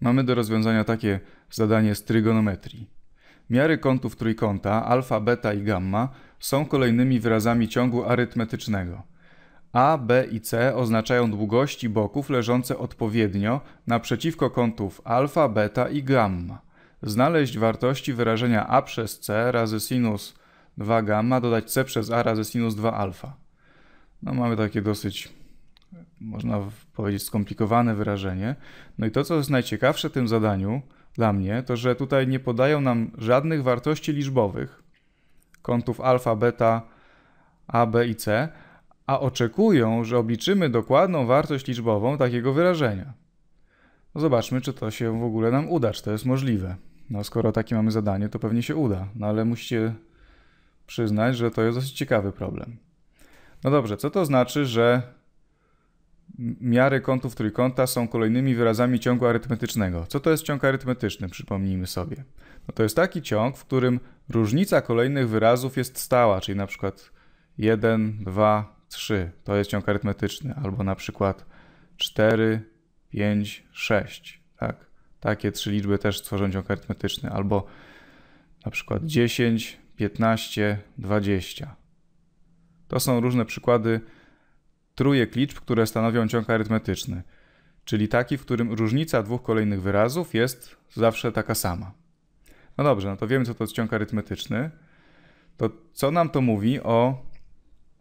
Mamy do rozwiązania takie zadanie z trygonometrii. Miary kątów trójkąta alfa, beta i gamma są kolejnymi wyrazami ciągu arytmetycznego. A, B i C oznaczają długości boków leżące odpowiednio naprzeciwko kątów alfa, beta i gamma. Znaleźć wartości wyrażenia A przez C razy sinus 2 gamma dodać C przez A razy sinus 2 alfa. No mamy takie dosyć można powiedzieć, skomplikowane wyrażenie. No i to, co jest najciekawsze w tym zadaniu dla mnie, to że tutaj nie podają nam żadnych wartości liczbowych kątów alfa, beta, a, b i c, a oczekują, że obliczymy dokładną wartość liczbową takiego wyrażenia. No zobaczmy, czy to się w ogóle nam uda, czy to jest możliwe. No skoro takie mamy zadanie, to pewnie się uda, no ale musicie przyznać, że to jest dosyć ciekawy problem. No dobrze, co to znaczy, że Miary kątów trójkąta są kolejnymi wyrazami ciągu arytmetycznego. Co to jest ciąg arytmetyczny, przypomnijmy sobie? No to jest taki ciąg, w którym różnica kolejnych wyrazów jest stała, czyli na przykład 1, 2, 3 to jest ciąg arytmetyczny, albo na przykład 4, 5, 6. Tak? Takie trzy liczby też tworzą ciąg arytmetyczny, albo na przykład 10, 15, 20. To są różne przykłady trójek liczb, które stanowią ciąg arytmetyczny, czyli taki, w którym różnica dwóch kolejnych wyrazów jest zawsze taka sama. No dobrze, no to wiemy, co to jest ciąg arytmetyczny. To co nam to mówi o,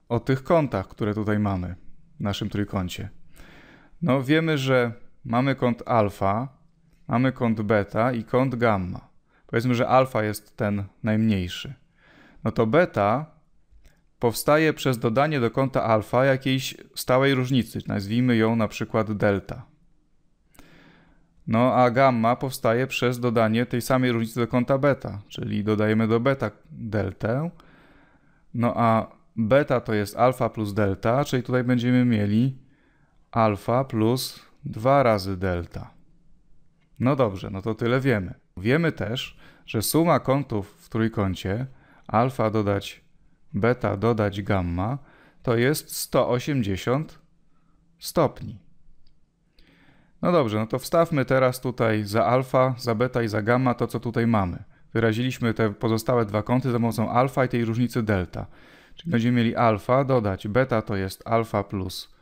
o tych kątach, które tutaj mamy w naszym trójkącie? No wiemy, że mamy kąt alfa, mamy kąt beta i kąt gamma. Powiedzmy, że alfa jest ten najmniejszy. No to beta powstaje przez dodanie do kąta alfa jakiejś stałej różnicy, nazwijmy ją na przykład delta. No a gamma powstaje przez dodanie tej samej różnicy do kąta beta, czyli dodajemy do beta deltę. No a beta to jest alfa plus delta, czyli tutaj będziemy mieli alfa plus 2 razy delta. No dobrze, no to tyle wiemy. Wiemy też, że suma kątów w trójkącie alfa dodać beta dodać gamma to jest 180 stopni. No dobrze, no to wstawmy teraz tutaj za alfa, za beta i za gamma to, co tutaj mamy. Wyraziliśmy te pozostałe dwa kąty za pomocą alfa i tej różnicy delta. Czyli będziemy mieli alfa, dodać beta to jest alfa plus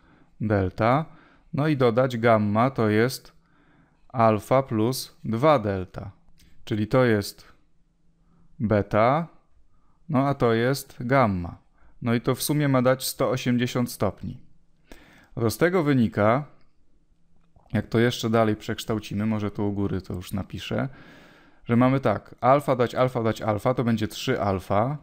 delta, no i dodać gamma to jest alfa plus 2 delta. Czyli to jest beta, no a to jest gamma. No i to w sumie ma dać 180 stopni. z tego wynika, jak to jeszcze dalej przekształcimy, może tu u góry to już napiszę, że mamy tak, alfa dać alfa dać alfa, to będzie 3 alfa,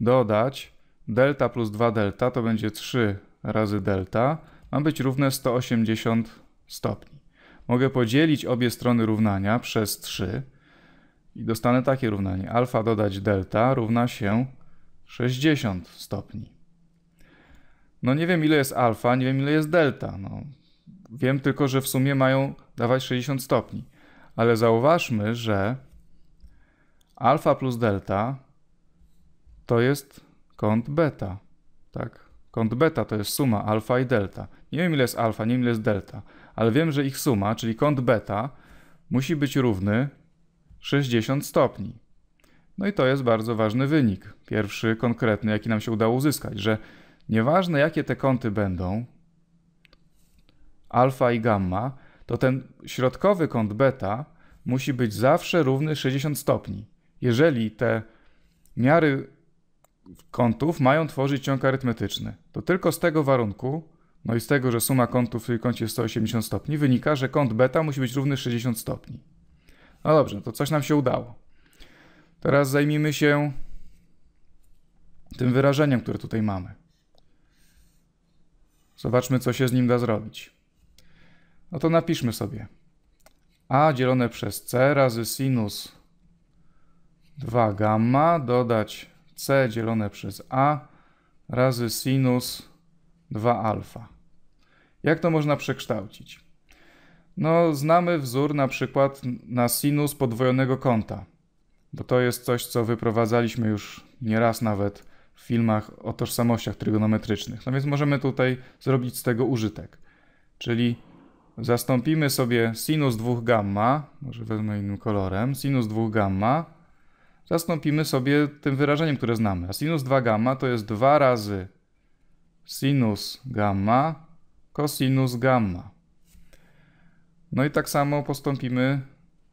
dodać delta plus 2 delta, to będzie 3 razy delta, ma być równe 180 stopni. Mogę podzielić obie strony równania przez 3, i dostanę takie równanie. Alfa dodać delta równa się 60 stopni. No nie wiem ile jest alfa, nie wiem ile jest delta. No, wiem tylko, że w sumie mają dawać 60 stopni. Ale zauważmy, że alfa plus delta to jest kąt beta. Tak? Kąt beta to jest suma alfa i delta. Nie wiem ile jest alfa, nie wiem ile jest delta, ale wiem, że ich suma, czyli kąt beta, musi być równy 60 stopni. No i to jest bardzo ważny wynik, pierwszy konkretny, jaki nam się udało uzyskać, że nieważne jakie te kąty będą, alfa i gamma, to ten środkowy kąt beta musi być zawsze równy 60 stopni. Jeżeli te miary kątów mają tworzyć ciąg arytmetyczny, to tylko z tego warunku, no i z tego, że suma kątów w trójkącie jest 180 stopni, wynika, że kąt beta musi być równy 60 stopni. No dobrze, to coś nam się udało. Teraz zajmijmy się tym wyrażeniem, które tutaj mamy. Zobaczmy, co się z nim da zrobić. No to napiszmy sobie a dzielone przez c razy sinus 2 gamma dodać c dzielone przez a razy sinus 2 alfa. Jak to można przekształcić? No, znamy wzór na przykład na sinus podwojonego kąta, bo to jest coś, co wyprowadzaliśmy już nieraz nawet w filmach o tożsamościach trygonometrycznych. No więc możemy tutaj zrobić z tego użytek. Czyli zastąpimy sobie sinus 2 gamma, może wezmę innym kolorem, sinus 2 gamma, zastąpimy sobie tym wyrażeniem, które znamy. A sinus 2 gamma to jest 2 razy sinus gamma cosinus gamma. No i tak samo postąpimy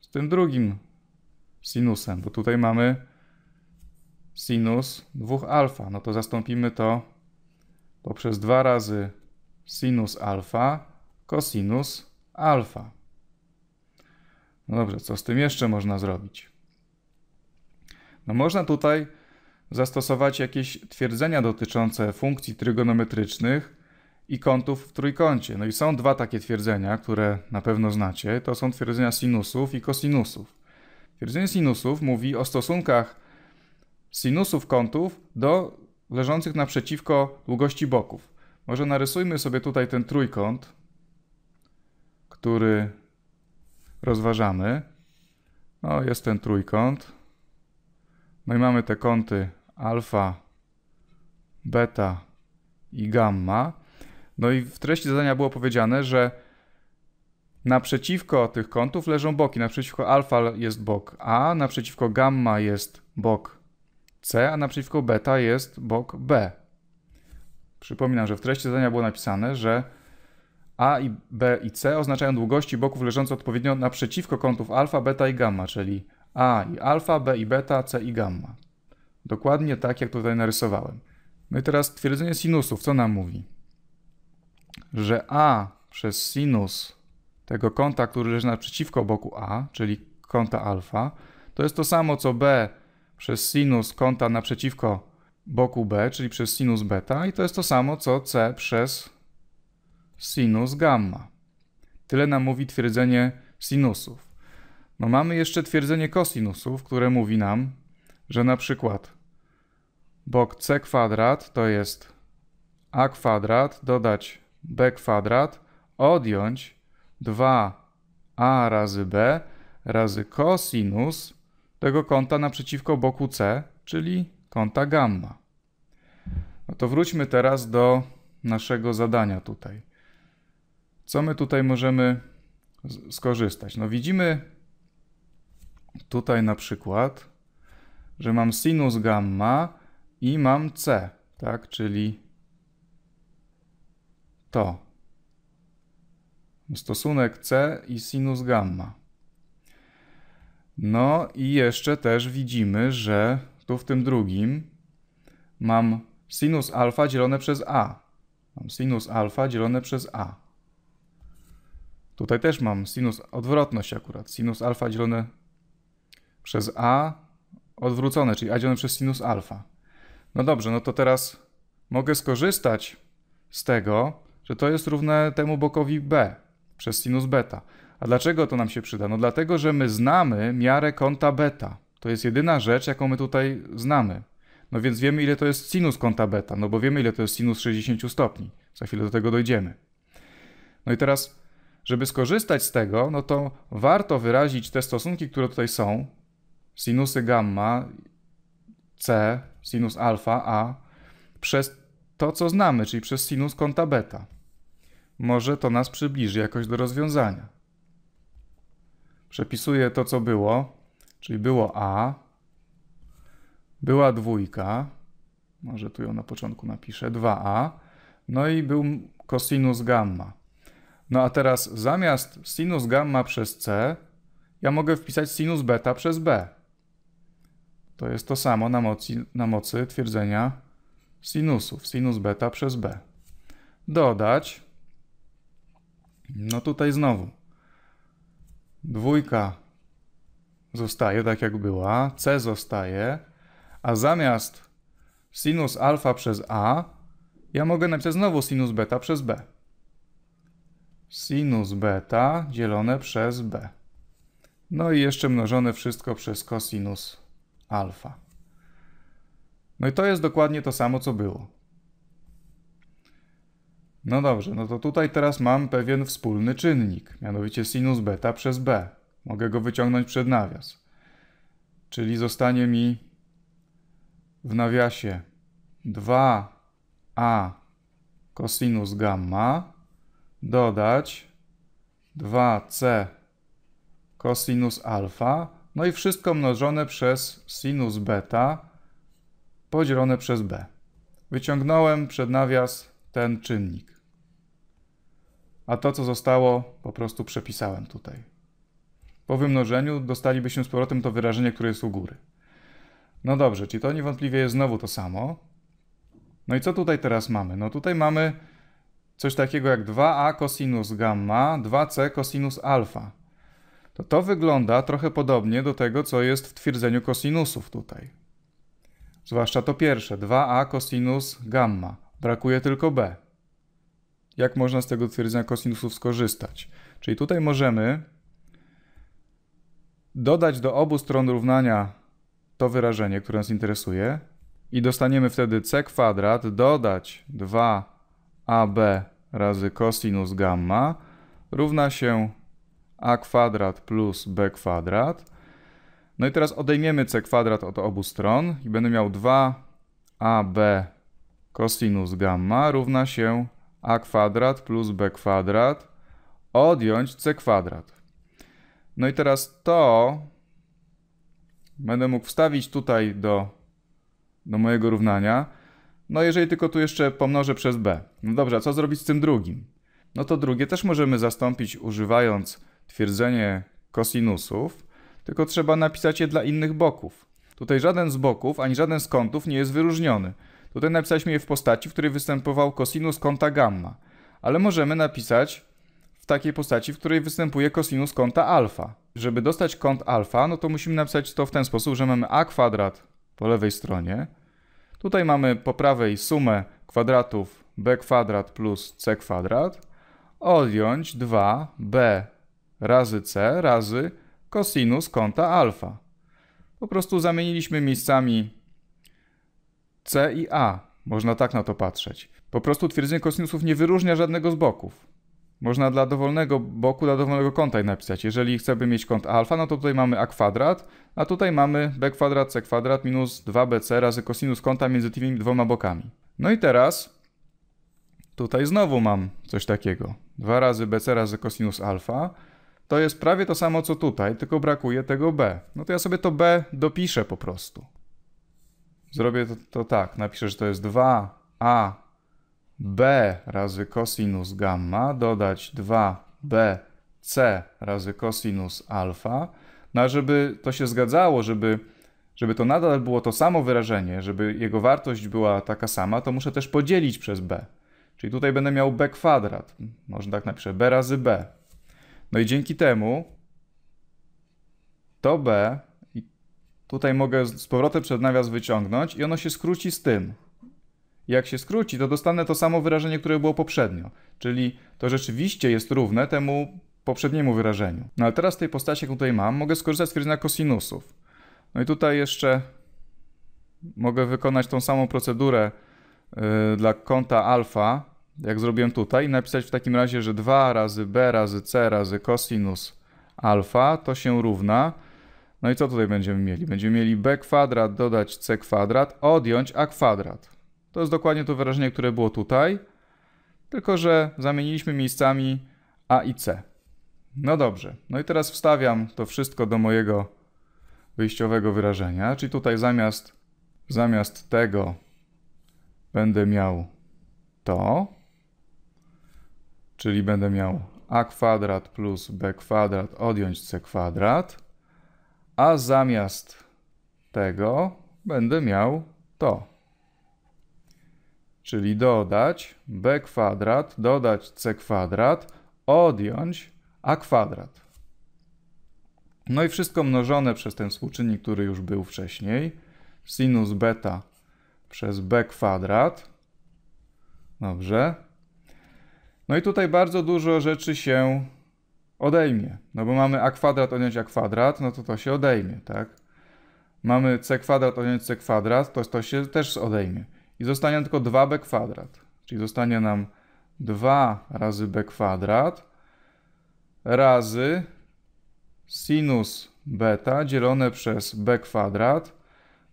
z tym drugim sinusem, bo tutaj mamy sinus 2 alfa. No to zastąpimy to poprzez 2 razy sinus alfa kosinus alfa. No dobrze, co z tym jeszcze można zrobić? No można tutaj zastosować jakieś twierdzenia dotyczące funkcji trygonometrycznych, i kątów w trójkącie. No i są dwa takie twierdzenia, które na pewno znacie. To są twierdzenia sinusów i kosinusów. Twierdzenie sinusów mówi o stosunkach sinusów kątów do leżących naprzeciwko długości boków. Może narysujmy sobie tutaj ten trójkąt, który rozważamy. No, jest ten trójkąt. No i mamy te kąty alfa, beta i gamma. No i w treści zadania było powiedziane, że naprzeciwko tych kątów leżą boki. Naprzeciwko alfa jest bok A, naprzeciwko gamma jest bok C, a naprzeciwko beta jest bok B. Przypominam, że w treści zadania było napisane, że A i B i C oznaczają długości boków leżące odpowiednio naprzeciwko kątów alfa, beta i gamma, czyli A i alfa, B i beta, C i gamma. Dokładnie tak, jak tutaj narysowałem. No i teraz twierdzenie sinusów, co nam mówi? że a przez sinus tego kąta, który leży naprzeciwko boku a, czyli kąta alfa, to jest to samo co b przez sinus kąta naprzeciwko boku b, czyli przez sinus beta i to jest to samo co c przez sinus gamma. Tyle nam mówi twierdzenie sinusów. No mamy jeszcze twierdzenie kosinusów, które mówi nam, że na przykład bok c kwadrat to jest a kwadrat dodać b kwadrat odjąć 2a razy b razy cosinus tego kąta naprzeciwko boku c, czyli kąta gamma. No to wróćmy teraz do naszego zadania tutaj. Co my tutaj możemy skorzystać? No widzimy tutaj na przykład, że mam sinus gamma i mam c, tak, czyli to stosunek C i sinus gamma. No i jeszcze też widzimy, że tu w tym drugim mam sinus alfa dzielone przez a. Mam sinus alfa dzielone przez a. Tutaj też mam sinus odwrotność akurat. Sinus alfa dzielone przez a odwrócone, czyli a dzielone przez sinus alfa. No dobrze, no to teraz mogę skorzystać z tego, że to jest równe temu bokowi b przez sinus beta. A dlaczego to nam się przyda? No dlatego, że my znamy miarę kąta beta. To jest jedyna rzecz, jaką my tutaj znamy. No więc wiemy, ile to jest sinus kąta beta, no bo wiemy, ile to jest sinus 60 stopni. Za chwilę do tego dojdziemy. No i teraz, żeby skorzystać z tego, no to warto wyrazić te stosunki, które tutaj są. Sinusy gamma, c, sinus alfa, a, przez to, co znamy, czyli przez sinus kąta beta. Może to nas przybliży jakoś do rozwiązania. Przepisuję to, co było, czyli było A, była dwójka, może tu ją na początku napiszę, 2A, no i był cosinus gamma. No a teraz zamiast sinus gamma przez C, ja mogę wpisać sinus beta przez B. To jest to samo na mocy, na mocy twierdzenia sinusów, sinus beta przez B. Dodać no tutaj znowu. Dwójka zostaje tak jak była, c zostaje, a zamiast sinus alfa przez a, ja mogę napisać znowu sinus beta przez b. Sinus beta dzielone przez b. No i jeszcze mnożone wszystko przez cosinus alfa. No i to jest dokładnie to samo, co było. No dobrze, no to tutaj teraz mam pewien wspólny czynnik, mianowicie sinus beta przez b. Mogę go wyciągnąć przed nawias. Czyli zostanie mi w nawiasie 2a kosinus gamma dodać 2c kosinus alfa, no i wszystko mnożone przez sinus beta podzielone przez b. Wyciągnąłem przed nawias ten czynnik. A to, co zostało, po prostu przepisałem tutaj. Po wymnożeniu dostalibyśmy z powrotem to wyrażenie, które jest u góry. No dobrze, czyli to niewątpliwie jest znowu to samo. No i co tutaj teraz mamy? No tutaj mamy coś takiego jak 2a cosinus gamma, 2c cosinus alfa. To to wygląda trochę podobnie do tego, co jest w twierdzeniu kosinusów tutaj. Zwłaszcza to pierwsze, 2a cosinus gamma. Brakuje tylko b. Jak można z tego twierdzenia kosinusów skorzystać? Czyli tutaj możemy dodać do obu stron równania to wyrażenie, które nas interesuje i dostaniemy wtedy c kwadrat dodać 2ab razy kosinus gamma równa się a kwadrat plus b kwadrat. No i teraz odejmiemy c kwadrat od obu stron i będę miał 2ab Kosinus gamma równa się a kwadrat plus b kwadrat odjąć c kwadrat. No i teraz to będę mógł wstawić tutaj do, do mojego równania. No jeżeli tylko tu jeszcze pomnożę przez b. No dobrze, a co zrobić z tym drugim? No to drugie też możemy zastąpić używając twierdzenie kosinusów, tylko trzeba napisać je dla innych boków. Tutaj żaden z boków ani żaden z kątów nie jest wyróżniony. Tutaj napisaliśmy je w postaci, w której występował cosinus kąta gamma, ale możemy napisać w takiej postaci, w której występuje cosinus kąta alfa. Żeby dostać kąt alfa, no to musimy napisać to w ten sposób, że mamy a kwadrat po lewej stronie. Tutaj mamy po prawej sumę kwadratów b kwadrat plus c kwadrat. Odjąć 2b razy c razy cosinus kąta alfa. Po prostu zamieniliśmy miejscami C i A. Można tak na to patrzeć. Po prostu twierdzenie kosinusów nie wyróżnia żadnego z boków. Można dla dowolnego boku, dla dowolnego kąta napisać. Jeżeli chcemy mieć kąt alfa, no to tutaj mamy a kwadrat, a tutaj mamy b kwadrat, c kwadrat minus 2bc razy kosinus kąta między tymi dwoma bokami. No i teraz tutaj znowu mam coś takiego. 2 razy bc razy kosinus alfa. To jest prawie to samo co tutaj, tylko brakuje tego b. No to ja sobie to b dopiszę po prostu zrobię to, to tak. Napiszę, że to jest 2a b razy cosinus gamma, dodać 2bc razy cosinus alfa. No a żeby to się zgadzało, żeby, żeby to nadal było to samo wyrażenie, żeby jego wartość była taka sama, to muszę też podzielić przez b. Czyli tutaj będę miał b kwadrat. Można tak napiszę, b razy b. No i dzięki temu to b Tutaj mogę z powrotem przed nawias wyciągnąć i ono się skróci z tym. Jak się skróci, to dostanę to samo wyrażenie, które było poprzednio. Czyli to rzeczywiście jest równe temu poprzedniemu wyrażeniu. No ale teraz w tej postaci, jaką tutaj mam, mogę skorzystać z stwierdzenia kosinusów. No i tutaj jeszcze mogę wykonać tą samą procedurę yy, dla kąta alfa, jak zrobiłem tutaj, i napisać w takim razie, że 2 razy b razy c razy kosinus alfa to się równa no i co tutaj będziemy mieli? Będziemy mieli b kwadrat dodać c kwadrat, odjąć a kwadrat. To jest dokładnie to wyrażenie, które było tutaj, tylko że zamieniliśmy miejscami a i c. No dobrze, no i teraz wstawiam to wszystko do mojego wyjściowego wyrażenia, czyli tutaj zamiast, zamiast tego będę miał to, czyli będę miał a kwadrat plus b kwadrat odjąć c kwadrat a zamiast tego będę miał to. Czyli dodać b kwadrat, dodać c kwadrat, odjąć a kwadrat. No i wszystko mnożone przez ten współczynnik, który już był wcześniej. Sinus beta przez b kwadrat. Dobrze. No i tutaj bardzo dużo rzeczy się odejmie. No bo mamy a kwadrat odjąć a kwadrat, no to to się odejmie, tak? Mamy c kwadrat odjąć c kwadrat, to to się też odejmie. I zostanie tylko 2b kwadrat. Czyli zostanie nam 2 razy b kwadrat razy sinus beta dzielone przez b kwadrat.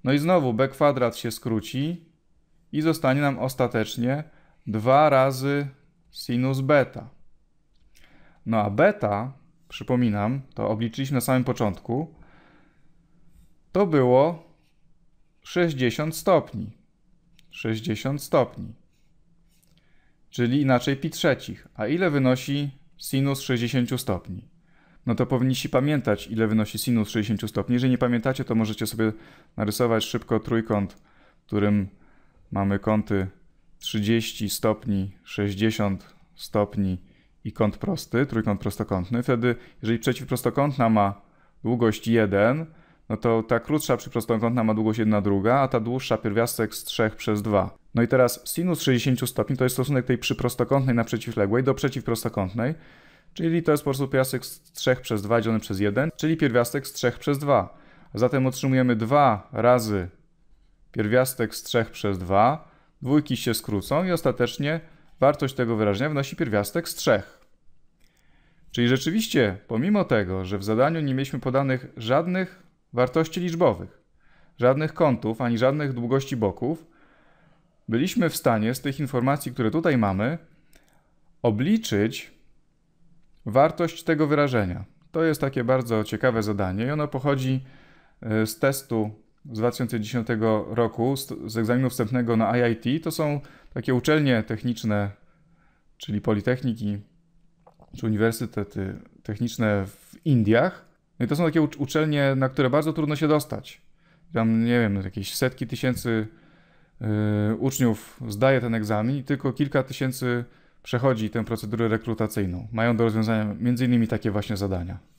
No i znowu b kwadrat się skróci i zostanie nam ostatecznie 2 razy sinus beta. No a beta, przypominam, to obliczyliśmy na samym początku, to było 60 stopni. 60 stopni. Czyli inaczej pi trzecich. A ile wynosi sinus 60 stopni? No to powinniście pamiętać, ile wynosi sinus 60 stopni. Jeżeli nie pamiętacie, to możecie sobie narysować szybko trójkąt, w którym mamy kąty 30 stopni, 60 stopni i kąt prosty, trójkąt prostokątny. Wtedy, jeżeli przeciwprostokątna ma długość 1, no to ta krótsza przyprostokątna ma długość 1 druga, a ta dłuższa pierwiastek z 3 przez 2. No i teraz sinus 60 stopni to jest stosunek tej przyprostokątnej na przeciwległej do przeciwprostokątnej, czyli to jest po prostu pierwiastek z 3 przez 2 dzielony przez 1, czyli pierwiastek z 3 przez 2. Zatem otrzymujemy 2 razy pierwiastek z 3 przez 2, dwójki się skrócą i ostatecznie wartość tego wyrażenia wynosi pierwiastek z 3. Czyli rzeczywiście, pomimo tego, że w zadaniu nie mieliśmy podanych żadnych wartości liczbowych, żadnych kątów ani żadnych długości boków, byliśmy w stanie z tych informacji, które tutaj mamy, obliczyć wartość tego wyrażenia. To jest takie bardzo ciekawe zadanie i ono pochodzi e, z testu z 2010 roku, z egzaminu wstępnego na IIT. To są takie uczelnie techniczne, czyli politechniki, czy uniwersytety techniczne w Indiach. No i to są takie uczelnie, na które bardzo trudno się dostać. Tam, nie wiem, jakieś setki tysięcy y, uczniów zdaje ten egzamin i tylko kilka tysięcy przechodzi tę procedurę rekrutacyjną. Mają do rozwiązania między innymi takie właśnie zadania.